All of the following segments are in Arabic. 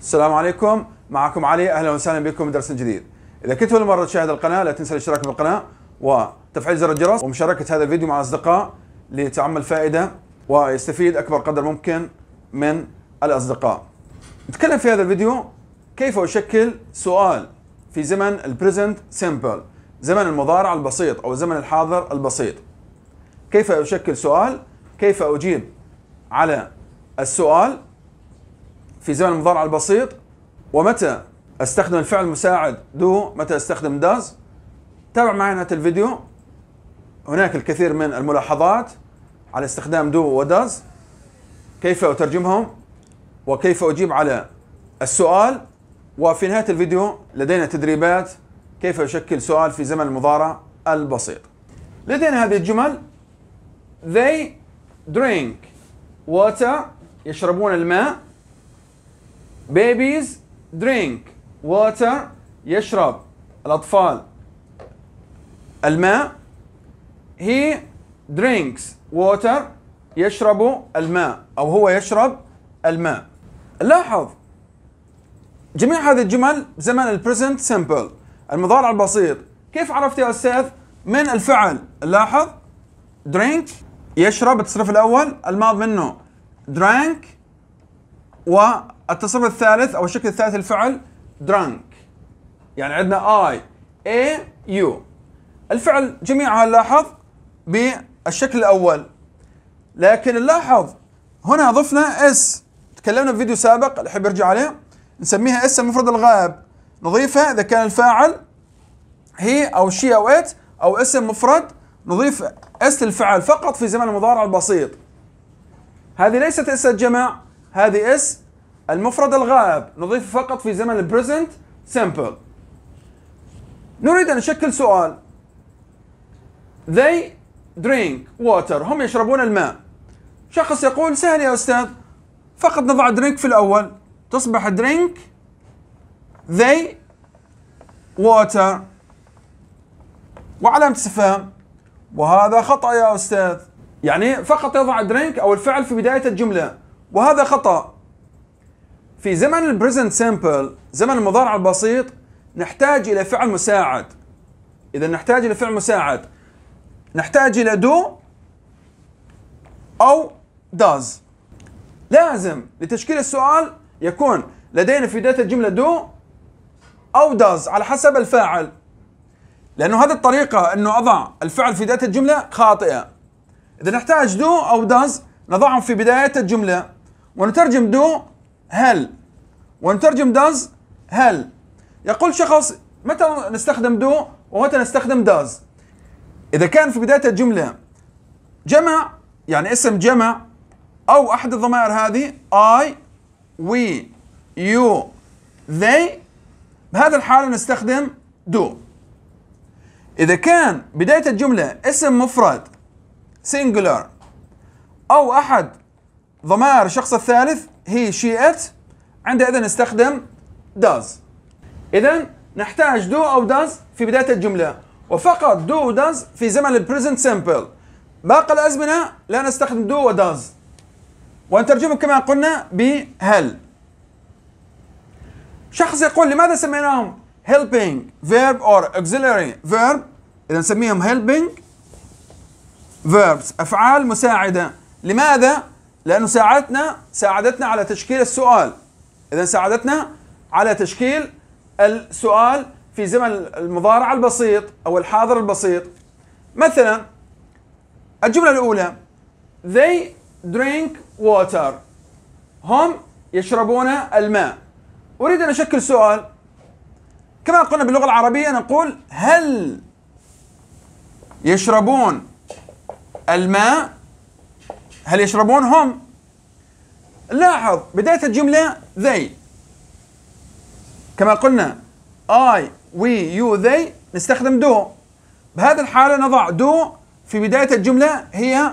السلام عليكم معكم علي اهلا وسهلا بكم درس جديد اذا كنت اول مره تشاهد القناه لا تنسى الاشتراك بالقناه وتفعيل زر الجرس ومشاركه هذا الفيديو مع الاصدقاء لتعمل فائده ويستفيد اكبر قدر ممكن من الاصدقاء نتكلم في هذا الفيديو كيف اشكل سؤال في زمن البريزنت سيمبل زمن المضارع البسيط او الزمن الحاضر البسيط كيف اشكل سؤال كيف اجيب على السؤال في زمن المضارع البسيط ومتى استخدم الفعل المساعد دو متى استخدم داز تابع معي نهاية الفيديو هناك الكثير من الملاحظات على استخدام دو وداز كيف أترجمهم وكيف أجيب على السؤال وفي نهاية الفيديو لدينا تدريبات كيف يشكل سؤال في زمن المضارع البسيط لدينا هذه الجمل They drink water يشربون الماء babies drink water يشرب الأطفال الماء he drinks water يشرب الماء أو هو يشرب الماء لاحظ جميع هذه الجمل زمن البريزنت سمبل المضارع البسيط كيف عرفت يا أستاذ من الفعل لاحظ drink يشرب التصريف الأول الماض منه drank و التصرف الثالث او الشكل الثالث الفعل درانك يعني عندنا اي اي يو الفعل جميعها نلاحظ بالشكل الاول لكن نلاحظ هنا ضفنا اس تكلمنا في فيديو سابق الحين يرجع عليه نسميها اس المفرد الغائب نضيفها اذا كان الفاعل هي او شي او ات او اسم مفرد نضيف اس للفعل فقط في زمن المضارع البسيط هذه ليست اس الجمع هذه اس المفرد الغائب نضيفه فقط في زمن البريزنت سمبل نريد أن نشكل سؤال they drink water هم يشربون الماء شخص يقول سهل يا أستاذ فقط نضع drink في الأول تصبح drink they water وعلامة استفهام وهذا خطأ يا أستاذ يعني فقط يضع drink أو الفعل في بداية الجملة وهذا خطأ في زمن البريزنت سامبل زمن المضارع البسيط نحتاج إلى فعل مساعد إذا نحتاج إلى فعل مساعد نحتاج إلى دو أو داز لازم لتشكيل السؤال يكون لدينا في بداية الجملة دو أو داز على حسب الفاعل لأنه هذه الطريقة أنه أضع الفعل في بداية الجملة خاطئة إذا نحتاج دو أو داز نضعهم في بداية الجملة ونترجم دو هل ونترجم داز هل يقول شخص متى نستخدم دو ومتى نستخدم داز إذا كان في بداية الجملة جمع يعني اسم جمع أو أحد الضمائر هذه I we you they بهذا الحالة نستخدم do إذا كان بداية الجملة اسم مفرد singular أو أحد ضمائر الشخص الثالث هي شيئت عندئذ نستخدم does إذا نحتاج do أو does في بداية الجملة وفقط do و does في زمن البريزنت سمبل باقي الأزمنة لا نستخدم do و does ونترجمه كما قلنا بهل شخص يقول لماذا سميناهم helping verb or auxiliary verb إذا نسميهم helping verbs أفعال مساعدة لماذا؟ لأنه ساعدتنا ساعدتنا على تشكيل السؤال إذا ساعدتنا على تشكيل السؤال في زمن المضارع البسيط أو الحاضر البسيط مثلا الجملة الأولى They drink water هم يشربون الماء أريد أن أشكل سؤال كما قلنا باللغة العربية نقول هل يشربون الماء هل يشربون هم؟ لاحظ بداية الجملة they كما قلنا I, we, you, they نستخدم do بهذه الحالة نضع do في بداية الجملة هي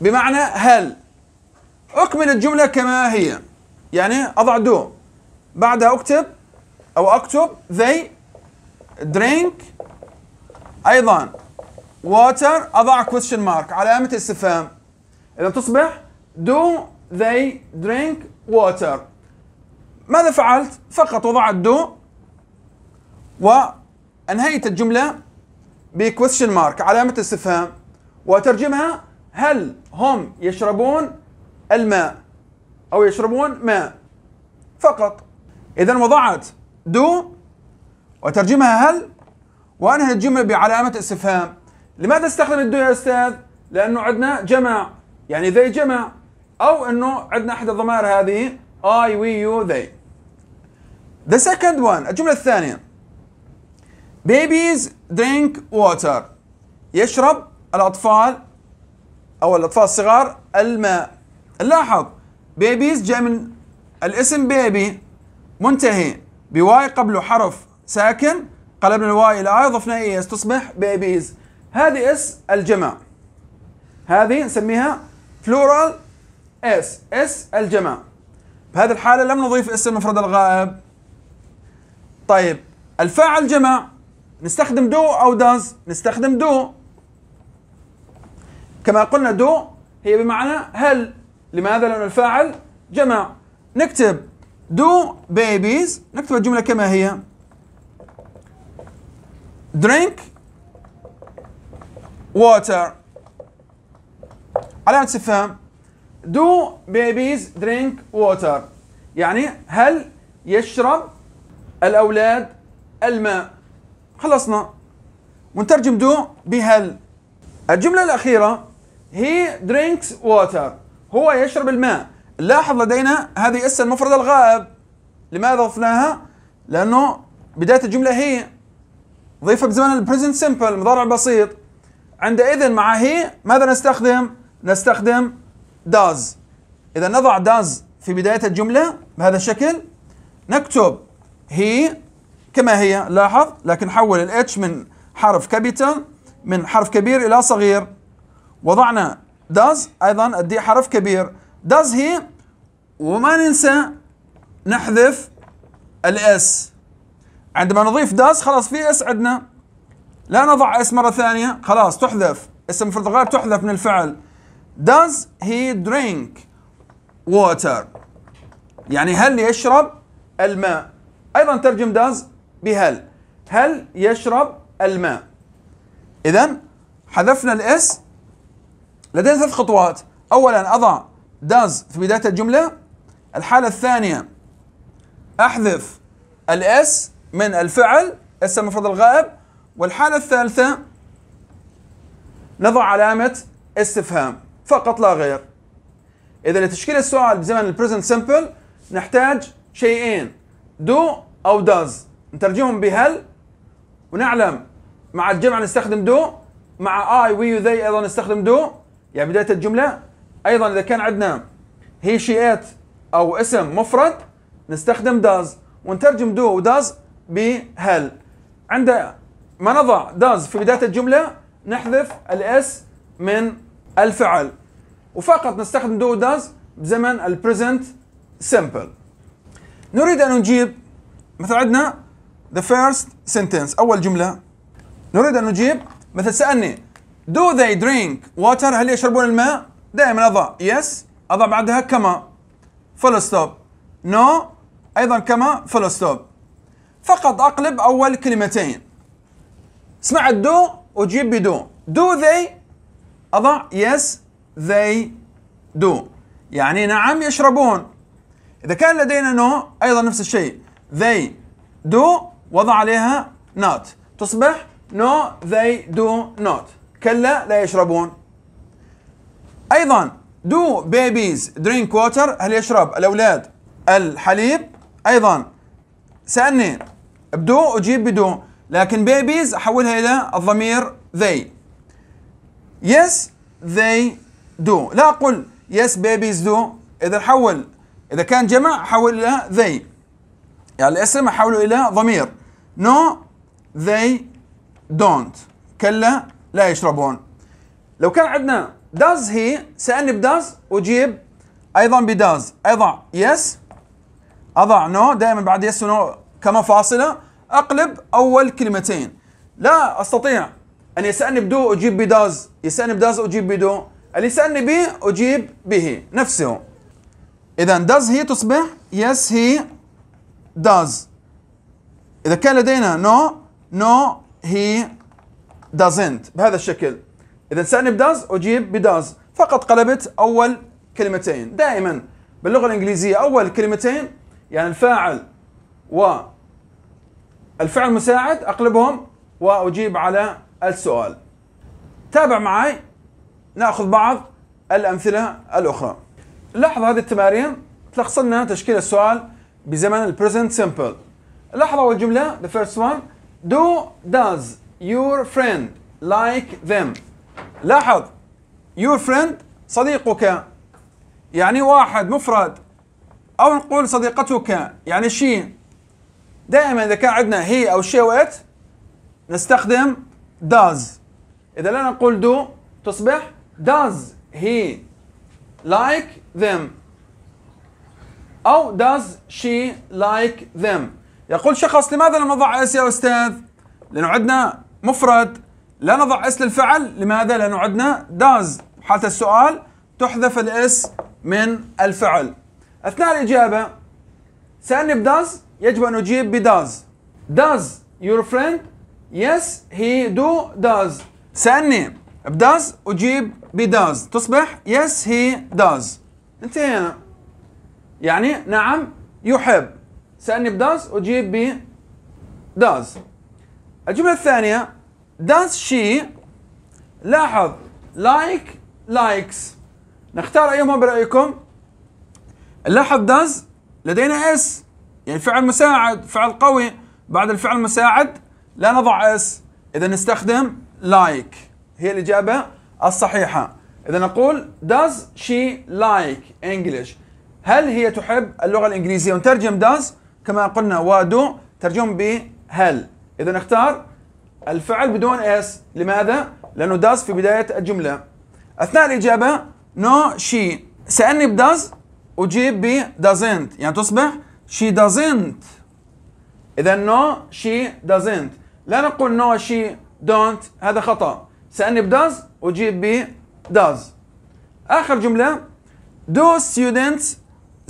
بمعنى هل أكمل الجملة كما هي يعني أضع do بعدها أكتب أو أكتب they drink أيضا water أضع question mark علامة استفهام إذا تصبح do they drink water ماذا فعلت؟ فقط وضعت do وأنهيت الجملة بكويشن مارك علامة استفهام وترجمها هل هم يشربون الماء أو يشربون ماء فقط إذا وضعت do وترجمها هل وأنهي الجملة بعلامة استفهام لماذا استخدم الدو يا أستاذ؟ لأنه عندنا جمع يعني ذي جمع او انه عندنا احد الضمائر هذه اي وي يو ذي The second one الجملة الثانية بيبيز درينك ووتر يشرب الأطفال أو الأطفال الصغار الماء لاحظ بيبيز جاء من الاسم بيبي منتهي بواي قبله حرف ساكن قلبنا الواي إلى آي ضفنا إيس تصبح بيبيز هذه اس الجمع هذه نسميها plural s s الجمع بهذه الحالة لم نضيف اسم المفرد الغائب طيب الفاعل جمع نستخدم دو أو داز نستخدم دو كما قلنا دو هي بمعنى هل لماذا لأن الفاعل جمع نكتب دو بيبيز نكتب الجملة كما هي drink water علامة استفهام Do babies drink water يعني هل يشرب الأولاد الماء خلصنا ونترجم دو بهل الجملة الأخيرة he drinks water هو يشرب الماء لاحظ لدينا هذه اس المفردة الغائب لماذا ضفناها؟ لأنه بداية الجملة هي ضيفها بزمان البريزنت سمبل المضارع البسيط عندئذ مع هي ماذا نستخدم؟ نستخدم does إذا نضع does في بداية الجملة بهذا الشكل نكتب هي كما هي لاحظ لكن حول ال H من حرف كابيتال من حرف كبير إلى صغير وضعنا does أيضا الدي حرف كبير does هي وما ننسى نحذف الاس عندما نضيف does خلاص في اس عندنا لا نضع اس مره ثانيه خلاص تحذف اسم فرد غائب تحذف من الفعل Does he drink water يعني هل يشرب الماء أيضا ترجم does بهل هل يشرب الماء إذا حذفنا الاس لدينا ثلاث خطوات أولا أضع does في بداية الجملة الحالة الثانية أحذف الاس من الفعل اس المفرد الغائب والحالة الثالثة نضع علامة استفهام فقط لا غير اذا لتشكيل السؤال بزمن البريزنت سمبل نحتاج شيئين دو او داز نترجمهم بهل ونعلم مع الجمع نستخدم دو مع اي وي وذي ايضا نستخدم دو يعني بدايه الجمله ايضا اذا كان عندنا هي شيئات او اسم مفرد نستخدم داز ونترجم دو وداز بهل عند ما نضع داز في بدايه الجمله نحذف الاس من الفعل وفقط نستخدم دو داز بزمن البريزنت سمبل نريد أن نجيب مثلا عندنا the first sentence أول جملة نريد أن نجيب مثل سألني do they drink water هل يشربون الماء دائما أضع yes أضع بعدها كما full stop no أيضا كما full stop فقط أقلب أول كلمتين سمعت do وجيب بدو do they أضع yes they do يعني نعم يشربون إذا كان لدينا no أيضا نفس الشيء they do وضع عليها not تصبح no they do not كلا لا يشربون أيضا do babies drink water هل يشرب الأولاد الحليب أيضا سألني بدو أجيب بدو لكن babies أحولها إلى الضمير they yes they دو لا اقول يس بيبيز دو إذا حول إذا كان جمع حول إلى ذي يعني الاسم أحوله إلى ضمير نو ذي دونت كلا لا يشربون لو كان عندنا داز هي سألني بداز اجيب أيضا بداز أضع يس أضع نو دائما بعد يس ونو كما فاصلة أقلب أول كلمتين لا أستطيع أن يسألني بدو أجيب بداز يسألني بداز أجيب بدو اللي سألني به أجيب به نفسه إذا does هي تصبح yes he does إذا كان لدينا no no he doesn't بهذا الشكل إذا سألني does أجيب does فقط قلبت أول كلمتين دائما باللغة الإنجليزية أول كلمتين يعني الفاعل و الفعل المساعد أقلبهم وأجيب على السؤال تابع معي ناخذ بعض الامثله الاخرى لاحظ هذه التمارين تلخص لنا تشكيل السؤال بزمن البريزنت سمبل لاحظ اول جمله the first one do does your friend like them لاحظ your friend صديقك يعني واحد مفرد او نقول صديقتك يعني شيء دائما اذا كان عندنا هي او شي ات نستخدم does اذا لا نقول do تصبح does he like them أو does she like them يقول شخص لماذا لم نضع اس يا أستاذ لأنه عندنا مفرد لا نضع اس للفعل لماذا لأنه عندنا does حالة السؤال تحذف الاس من الفعل أثناء الإجابة سألني بداز يجب أن أجيب بداز does your friend yes he do does سألني بداز اجيب بداز تصبح يس هي داز انتهينا يعني نعم يحب سألني بداز اجيب ب does الجملة الثانية does she لاحظ like likes نختار أيهما برأيكم لاحظ does لدينا اس يعني فعل مساعد فعل قوي بعد الفعل المساعد لا نضع اس إذا نستخدم like هي الإجابة الصحيحة إذا نقول does she like English هل هي تحب اللغة الإنجليزية ونترجم does كما قلنا وادو ترجم بهل إذا نختار الفعل بدون اس لماذا؟ لأنه does في بداية الجملة أثناء الإجابة no she سألني ب does أجيب ب doesn't يعني تصبح she doesn't إذا no she doesn't لا نقول no she don't هذا خطأ سألني بداز أجيب ب does آخر جملة do students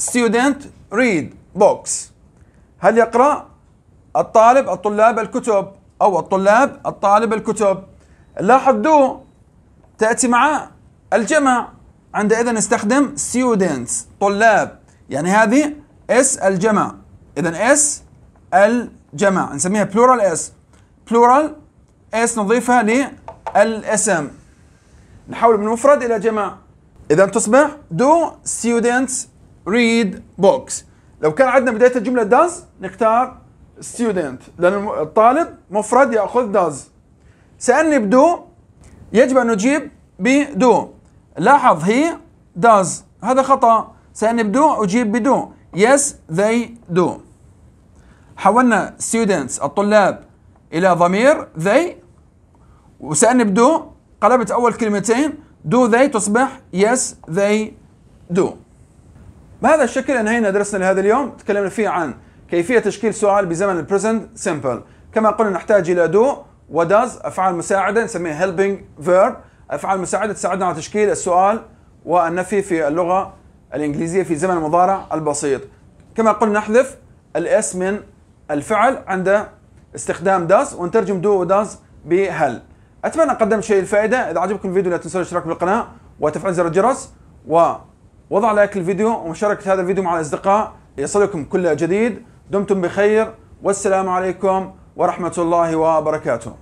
student read books هل يقرأ الطالب الطلاب الكتب أو الطلاب الطالب الكتب لاحظ دو تأتي مع الجمع عندئذ نستخدم students طلاب يعني هذه اس الجمع إذا اس الجمع نسميها plural اس plural اس نضيفها الاسم نحول من مفرد إلى جمع إذا تصبح دو students read books لو كان عندنا بداية الجملة داز نختار student لأن الطالب مفرد يأخذ داز سألني بدو يجب أن أجيب بدو لاحظ هي داز هذا خطأ سألني بدو أجيب بدو يس ذي دو حولنا students الطلاب إلى ضمير ذي وسألني بدو قلبت أول كلمتين دو ذي تصبح يس ذي دو بهذا الشكل انهينا درسنا لهذا اليوم تكلمنا فيه عن كيفية تشكيل سؤال بزمن present simple كما قلنا نحتاج إلى دو does أفعال مساعدة نسميها helping verb أفعال مساعدة تساعدنا على تشكيل السؤال والنفي في اللغة الإنجليزية في زمن المضارع البسيط كما قلنا نحذف الاس من الفعل عند استخدام does ونترجم دو does بهل اتمنى قدمت شيء الفائده اذا عجبكم الفيديو لا تنسوا الاشتراك بالقناه وتفعيل زر الجرس ووضع لايك للفيديو ومشاركه هذا الفيديو مع الاصدقاء ليصلكم كل جديد دمتم بخير والسلام عليكم ورحمه الله وبركاته